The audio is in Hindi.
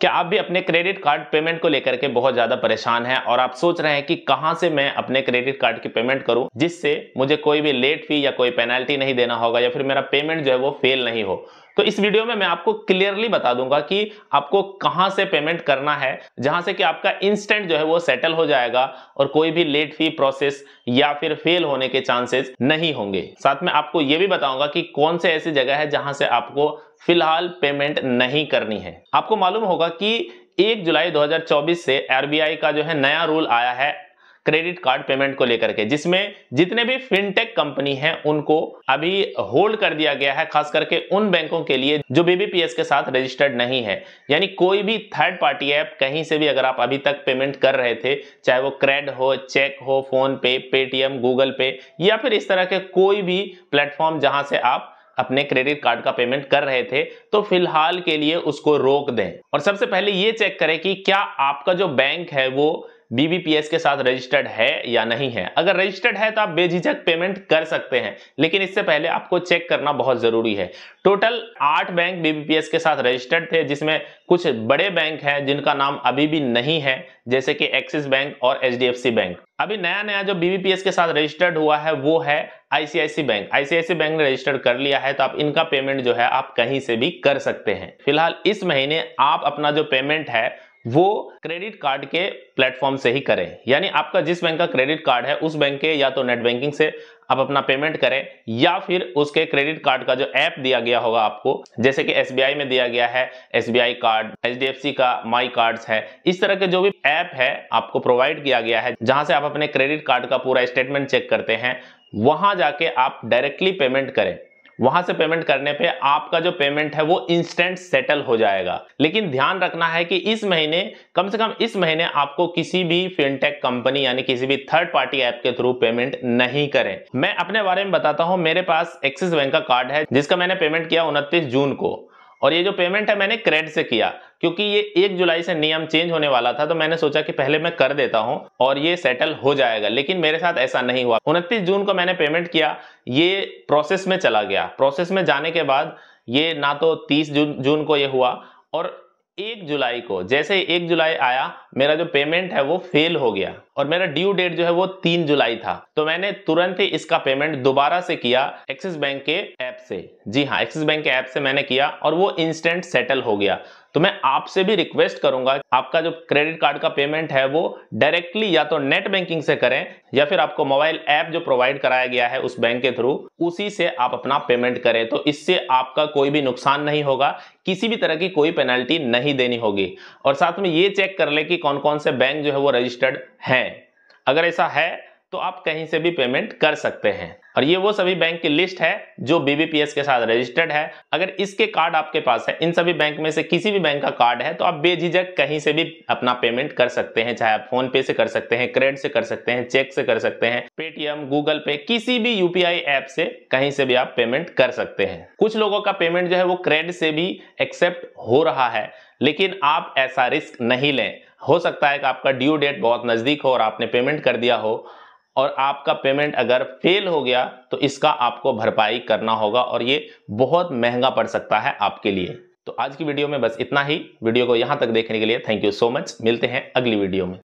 क्या आप भी अपने क्रेडिट कार्ड पेमेंट को लेकर के बहुत ज्यादा परेशान हैं और आप सोच रहे हैं कि कहां से मैं अपने क्रेडिट कार्ड की पेमेंट करूं जिससे मुझे कोई भी लेट फी या कोई पेनल्टी नहीं देना होगा या फिर मेरा पेमेंट जो है वो फेल नहीं हो तो इस वीडियो में मैं आपको क्लियरली बता दूंगा कि आपको कहां से पेमेंट करना है जहां से कि आपका इंस्टेंट जो है वो सेटल हो जाएगा और कोई भी लेट फी प्रोसेस या फिर फेल होने के चांसेस नहीं होंगे साथ में आपको ये भी बताऊंगा कि कौन से ऐसी जगह है जहां से आपको फिलहाल पेमेंट नहीं करनी है आपको मालूम होगा कि 1 जुलाई 2024 से आरबीआई का जो है नया रूल आया है क्रेडिट कार्ड पेमेंट को लेकर के जिसमें जितने भी फिनटेक कंपनी हैं उनको अभी होल्ड कर दिया गया है खास करके उन बैंकों के लिए जो बीबीपीएस के साथ रजिस्टर्ड नहीं है यानी कोई भी थर्ड पार्टी ऐप कहीं से भी अगर आप अभी तक पेमेंट कर रहे थे चाहे वो क्रेड हो चेक हो फोन पे पेटीएम गूगल पे या फिर इस तरह के कोई भी प्लेटफॉर्म जहां से आप अपने क्रेडिट कार्ड का पेमेंट कर रहे थे तो फिलहाल के लिए उसको रोक दें और सबसे पहले ये चेक करें कि क्या आपका जो बैंक है वो बीबीपीएस के साथ रजिस्टर्ड है या नहीं है अगर रजिस्टर्ड है तो आप बेझिझक पेमेंट कर सकते हैं लेकिन इससे पहले आपको चेक करना बहुत जरूरी है टोटल आठ बैंक बीबीपीएस के साथ रजिस्टर्ड थे जिसमें कुछ बड़े बैंक हैं जिनका नाम अभी भी नहीं है जैसे कि एक्सिस बैंक और एच बैंक अभी नया नया जो बीबीपीएस के साथ रजिस्टर्ड हुआ है वो है आईसीआईसी बैंक आईसीआईसी बैंक ने रजिस्टर्ड कर लिया है तो आप इनका पेमेंट जो है आप कहीं से भी कर सकते हैं फिलहाल इस महीने आप अपना जो पेमेंट है वो क्रेडिट कार्ड के प्लेटफॉर्म से ही करें यानी आपका जिस बैंक का क्रेडिट कार्ड है उस बैंक के या तो नेट बैंकिंग से आप अपना पेमेंट करें या फिर उसके क्रेडिट कार्ड का जो ऐप दिया गया होगा आपको जैसे कि एस में दिया गया है एस कार्ड एच का माई कार्ड है इस तरह के जो भी ऐप है आपको प्रोवाइड किया गया है जहां से आप अपने क्रेडिट कार्ड का पूरा स्टेटमेंट चेक करते हैं वहां जाके आप डायरेक्टली पेमेंट करें वहां से पेमेंट करने पे आपका जो पेमेंट है वो इंस्टेंट सेटल हो जाएगा लेकिन ध्यान रखना है कि इस महीने कम से कम इस महीने आपको किसी भी फिनटेक कंपनी यानी किसी भी थर्ड पार्टी ऐप के थ्रू पेमेंट नहीं करें मैं अपने बारे में बताता हूं मेरे पास एक्सिस बैंक का कार्ड है जिसका मैंने पेमेंट किया उनतीस जून को और ये जो पेमेंट है मैंने क्रेडिट से किया क्योंकि ये एक जुलाई से नियम चेंज होने वाला था तो मैंने सोचा कि पहले मैं कर देता हूं और ये सेटल हो जाएगा लेकिन मेरे साथ ऐसा नहीं हुआ उनतीस जून को मैंने पेमेंट किया ये प्रोसेस में चला गया प्रोसेस में जाने के बाद ये ना तो तीस जून जून को ये हुआ और एक जुलाई को जैसे एक जुलाई आया मेरा जो पेमेंट है वो फेल हो गया और मेरा ड्यू डेट जो है वो तीन जुलाई था तो मैंने तुरंत ही इसका पेमेंट दोबारा से किया एक्सिस बैंक के ऐप से जी हाँ एक्सिस बैंक के ऐप से मैंने किया और वो इंस्टेंट सेटल हो गया तो मैं आपसे भी रिक्वेस्ट करूंगा आपका जो क्रेडिट कार्ड का पेमेंट है वो डायरेक्टली या तो नेट बैंकिंग से करें या फिर आपको मोबाइल ऐप जो प्रोवाइड कराया गया है उस बैंक के थ्रू उसी से आप अपना पेमेंट करें तो इससे आपका कोई भी नुकसान नहीं होगा किसी भी तरह की कोई पेनल्टी नहीं देनी होगी और साथ में ये चेक कर ले कि कौन कौन से बैंक जो है वो रजिस्टर्ड हैं अगर ऐसा है तो आप कहीं से भी पेमेंट कर सकते हैं और ये वो सभी बैंक की लिस्ट है जो बीबीपीएस के साथ रजिस्टर्ड है अगर इसके कार्ड आपके पास है इन सभी बैंक में से किसी भी बैंक का कार्ड है तो आप बेझिझक कहीं से भी अपना पेमेंट कर सकते हैं चाहे आप फोन पे से कर सकते हैं क्रेडिट से कर सकते हैं चेक से कर सकते हैं पेटीएम गूगल पे किसी भी यूपीआई ऐप से कहीं से भी आप पेमेंट कर सकते हैं कुछ लोगों का पेमेंट जो है वो क्रेडिट से भी एक्सेप्ट हो रहा है लेकिन आप ऐसा रिस्क नहीं लें हो सकता है कि आपका ड्यू डेट बहुत नजदीक हो और आपने पेमेंट कर दिया हो और आपका पेमेंट अगर फेल हो गया तो इसका आपको भरपाई करना होगा और ये बहुत महंगा पड़ सकता है आपके लिए तो आज की वीडियो में बस इतना ही वीडियो को यहां तक देखने के लिए थैंक यू सो मच मिलते हैं अगली वीडियो में